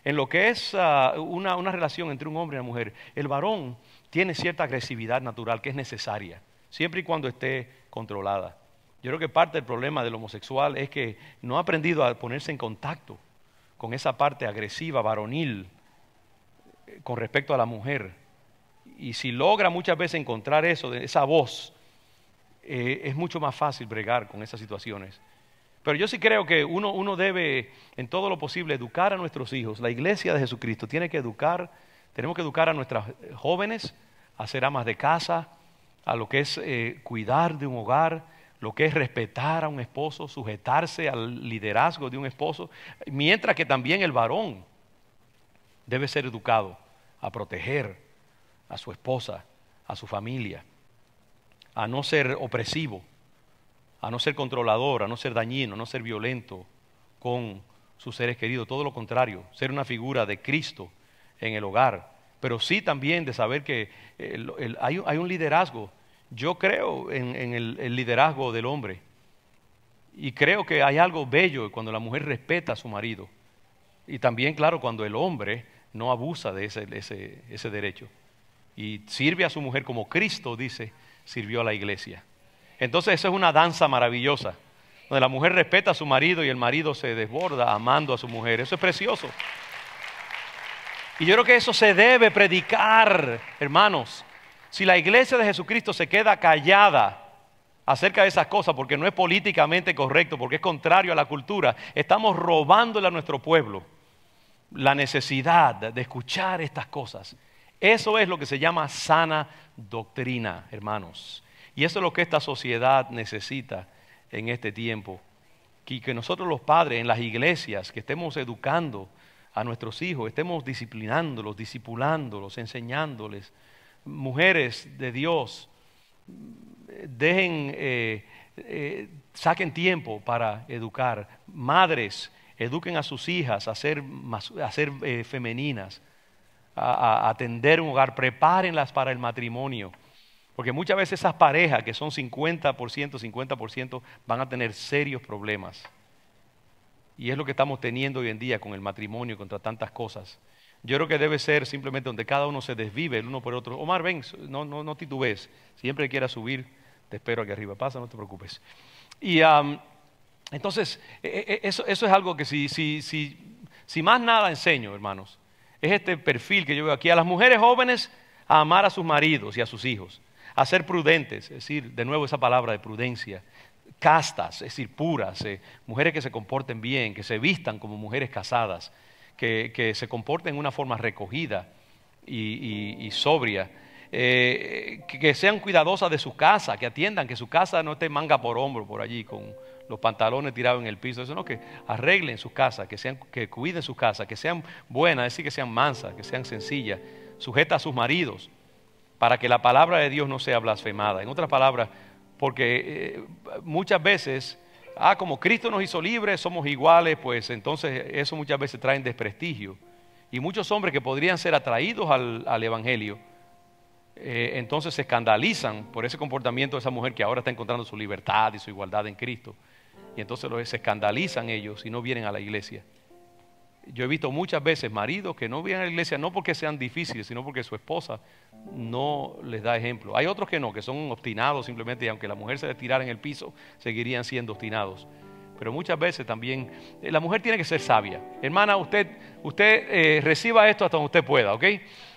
En lo que es ah, una, relación entre un hombre y una mujer, el varón tiene cierta agresividad natural que es necesaria, siempre y cuando esté controlada. Yo creo que parte del problema del homosexual es que no ha aprendido a ponerse en contacto con esa parte agresiva, varonil, eh, con respecto a la mujer. Y si logra muchas veces encontrar eso, esa voz, eh, es mucho más fácil bregar con esas situaciones. Pero yo sí creo que uno, debe, en todo lo posible, educar a nuestros hijos. La iglesia de Jesucristo tiene que educar, tenemos que educar a nuestras eh, jóvenes a ser amas de casa, a lo que es eh, cuidar de un hogar, lo que es respetar a un esposo, sujetarse al liderazgo de un esposo, mientras que también el varón debe ser educado a proteger a su esposa, a su familia, a no ser opresivo, a no ser controlador, a no ser dañino, a no ser violento con sus seres queridos, todo lo contrario, ser una figura de Cristo en el hogar, pero sí también de saber que hay, un liderazgo. Yo creo en, el, liderazgo del hombre y creo que hay algo bello cuando la mujer respeta a su marido y también, claro, cuando el hombre no abusa de ese derecho y sirve a su mujer como Cristo, dice, sirvió a la iglesia. Entonces eso es una danza maravillosa, donde la mujer respeta a su marido y el marido se desborda amando a su mujer. Eso es precioso. Y yo creo que eso se debe predicar, hermanos. Si la iglesia de Jesucristo se queda callada acerca de esas cosas, porque no es políticamente correcto, porque es contrario a la cultura, estamos robándole a nuestro pueblo la necesidad de escuchar estas cosas. Eso es lo que se llama sana doctrina, hermanos. Y eso es lo que esta sociedad necesita en este tiempo. que nosotros los padres en las iglesias, que estemos educando a nuestros hijos, estemos disciplinándolos, disipulándolos, enseñándoles. Mujeres de Dios, dejen, eh, eh, saquen tiempo para educar. Madres, eduquen a sus hijas a ser, a eh, femeninas, a atender un hogar, prepárenlas para el matrimonio. Porque muchas veces esas parejas que son 50%, 50% van a tener serios problemas. Y es lo que estamos teniendo hoy en día con el matrimonio, contra tantas cosas. Yo creo que debe ser simplemente donde cada uno se desvive el uno por el otro. Omar, ven, no, no, no titubes. Siempre que quieras subir, te espero aquí arriba. Pasa, no te preocupes. Y entonces, e, e, e, eso, es algo que si, si, si más nada enseño, hermanos, es este perfil que yo veo aquí. A las mujeres jóvenes a amar a sus maridos y a sus hijos a ser prudentes, es decir, de nuevo esa palabra de prudencia, castas, es decir, puras, eh, mujeres que se comporten bien, que se vistan como mujeres casadas, que, se comporten de una forma recogida y, sobria, eh, que, sean cuidadosas de su casa, que atiendan, que su casa no esté manga por hombro por allí con los pantalones tirados en el piso, eso no, que arreglen sus casas, que, sean, que cuiden sus casas, que sean buenas, es decir, que sean mansas, que sean sencillas, sujetas a sus maridos para que la palabra de Dios no sea blasfemada. En otras palabras, porque eh, muchas veces, ah, como Cristo nos hizo libres, somos iguales, pues entonces eso muchas veces trae desprestigio. Y muchos hombres que podrían ser atraídos al, Evangelio, eh, entonces se escandalizan por ese comportamiento de esa mujer que ahora está encontrando su libertad y su igualdad en Cristo. Y entonces se escandalizan ellos y no vienen a la iglesia. Yo he visto muchas veces maridos que no vienen a la iglesia no porque sean difíciles, sino porque su esposa no les da ejemplo. Hay otros que no, que son obstinados simplemente y aunque la mujer se les tirara en el piso, seguirían siendo obstinados. Pero muchas veces también eh, la mujer tiene que ser sabia. Hermana, usted, usted eh, reciba esto hasta donde usted pueda, ¿ok?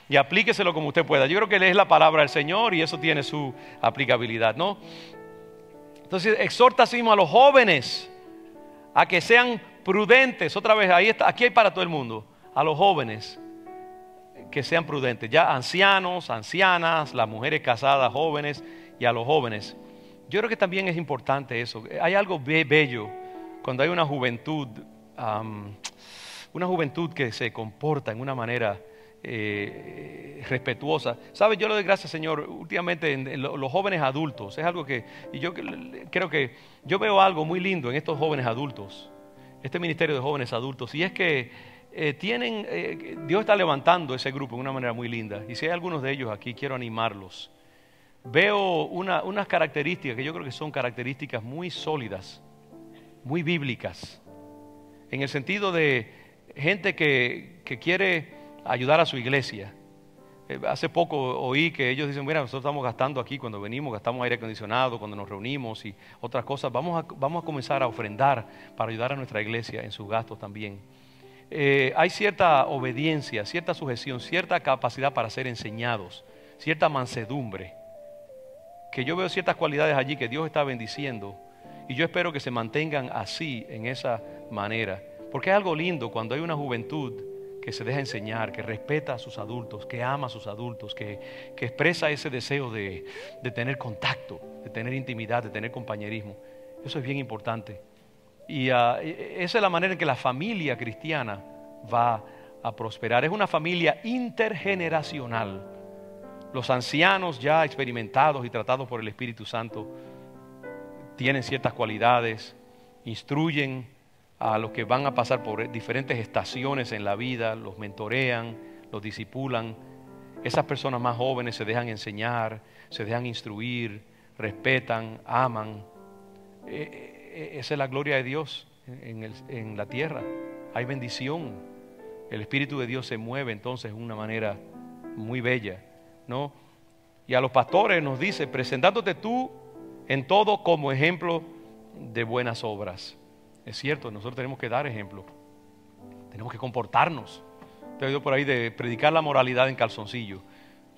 Y aplíqueselo como usted pueda. Yo creo que es la palabra del Señor y eso tiene su aplicabilidad, ¿no? Entonces exhorta a los jóvenes a que sean prudentes, otra vez, ahí está, aquí hay para todo el mundo, a los jóvenes que sean prudentes, ya ancianos, ancianas, las mujeres casadas, jóvenes y a los jóvenes. Yo creo que también es importante eso. Hay algo bello cuando hay una juventud, una juventud que se comporta en una manera eh, respetuosa. ¿Sabes? Yo le doy gracias, Señor, últimamente en, en, los jóvenes adultos. Es algo que, y yo creo que yo veo algo muy lindo en estos jóvenes adultos este ministerio de jóvenes adultos. Y es que eh, tienen, eh, Dios está levantando ese grupo de una manera muy linda. Y si hay algunos de ellos aquí, quiero animarlos. Veo unas características que yo creo que son características muy sólidas, muy bíblicas, en el sentido de gente que quiere ayudar a su iglesia, eh, hace poco oí que ellos dicen, mira, nosotros estamos gastando aquí cuando venimos, gastamos aire acondicionado, cuando nos reunimos y otras cosas. Vamos a, vamos a comenzar a ofrendar para ayudar a nuestra iglesia en sus gastos también. Eh, hay cierta obediencia, cierta sujeción, cierta capacidad para ser enseñados, cierta mansedumbre, que yo veo ciertas cualidades allí que Dios está bendiciendo y yo espero que se mantengan así, en esa manera. Porque es algo lindo cuando hay una juventud que se deja enseñar, que respeta a sus adultos, que ama a sus adultos, que, expresa ese deseo de, tener contacto, de tener intimidad, de tener compañerismo. Eso es bien importante. Y ah, e, e, esa es la manera en que la familia cristiana va a prosperar. Es una familia intergeneracional. Los ancianos ya experimentados y tratados por el Espíritu Santo tienen ciertas cualidades, instruyen, a los que van a pasar por diferentes estaciones en la vida, los mentorean, los disipulan. Esas personas más jóvenes se dejan enseñar, se dejan instruir, respetan, aman. Eh, eh, esa es la gloria de Dios en, la tierra. Hay bendición. El Espíritu de Dios se mueve entonces de una manera muy bella, ¿no? Y a los pastores nos dice, presentándote tú en todo como ejemplo de buenas obras. Es cierto, nosotros tenemos que dar ejemplo. Tenemos que comportarnos. Te he oído por ahí de predicar la moralidad en calzoncillo.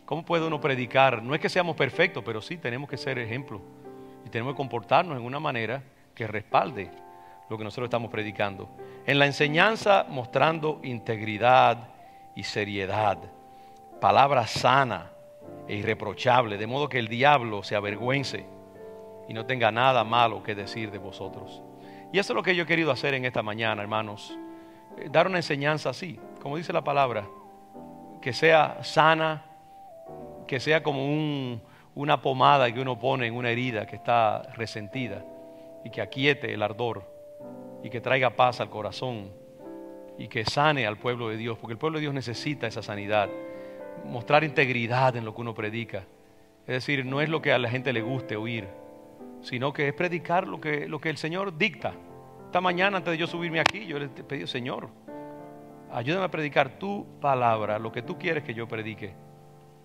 ¿Cómo puede uno predicar? No es que seamos perfectos, pero sí tenemos que ser ejemplo. Y tenemos que comportarnos en una manera que respalde lo que nosotros estamos predicando. En la enseñanza mostrando integridad y seriedad, palabra sana e irreprochable, de modo que el diablo se avergüence y no tenga nada malo que decir de vosotros. Y eso es lo que yo he querido hacer en esta mañana, hermanos. Eh, dar una enseñanza así, como dice la palabra, que sea sana, que sea como una pomada que uno pone en una herida que está resentida y que aquiete el ardor y que traiga paz al corazón y que sane al pueblo de Dios, porque el pueblo de Dios necesita esa sanidad, mostrar integridad en lo que uno predica. Es decir, no es lo que a la gente le guste oír, sino que es predicar lo que, lo que el Señor dicta. Esta mañana, antes de yo subirme aquí, yo le pedí, Señor, ayúdame a predicar tu palabra, lo que tú quieres que yo predique.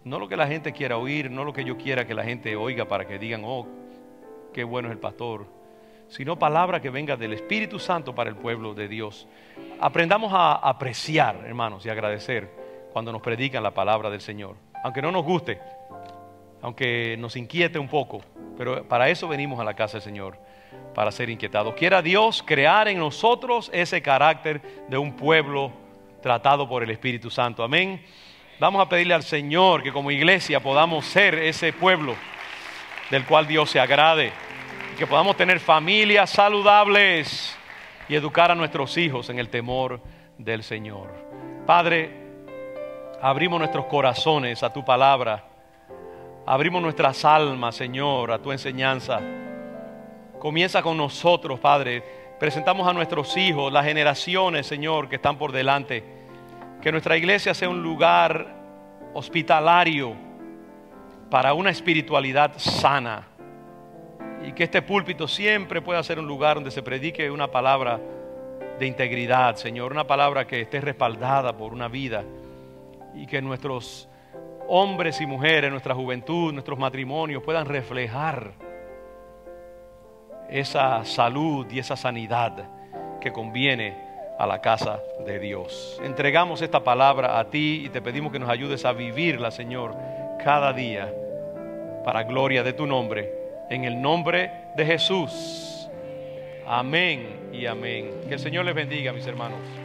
No lo que la gente quiera oír, no lo que yo quiera que la gente oiga para que digan, oh, qué bueno es el pastor, sino palabra que venga del Espíritu Santo para el pueblo de Dios. Aprendamos a apreciar, hermanos, y agradecer cuando nos predican la palabra del Señor, aunque no nos guste, aunque nos inquiete un poco, pero para eso venimos a la casa del Señor, para ser inquietados. Quiera Dios crear en nosotros ese carácter de un pueblo tratado por el Espíritu Santo. Amén. Vamos a pedirle al Señor que como iglesia podamos ser ese pueblo del cual Dios se agrade, y que podamos tener familias saludables y educar a nuestros hijos en el temor del Señor. Padre, abrimos nuestros corazones a tu palabra Abrimos nuestras almas, Señor, a tu enseñanza. Comienza con nosotros, Padre. Presentamos a nuestros hijos, las generaciones, Señor, que están por delante. Que nuestra iglesia sea un lugar hospitalario para una espiritualidad sana. Y que este púlpito siempre pueda ser un lugar donde se predique una palabra de integridad, Señor, una palabra que esté respaldada por una vida y que nuestros hombres y mujeres, nuestra juventud, nuestros matrimonios puedan reflejar esa salud y esa sanidad que conviene a la casa de Dios. Entregamos esta palabra a ti y te pedimos que nos ayudes a vivirla, Señor, cada día, para gloria de tu nombre, en el nombre de Jesús. Amén y amén. Que el Señor les bendiga, mis hermanos.